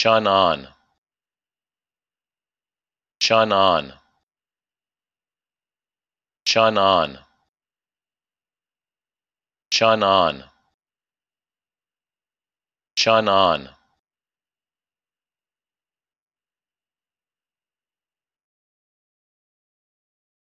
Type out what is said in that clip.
Shun on. Shun on. Shun on. Shun on. Shun on.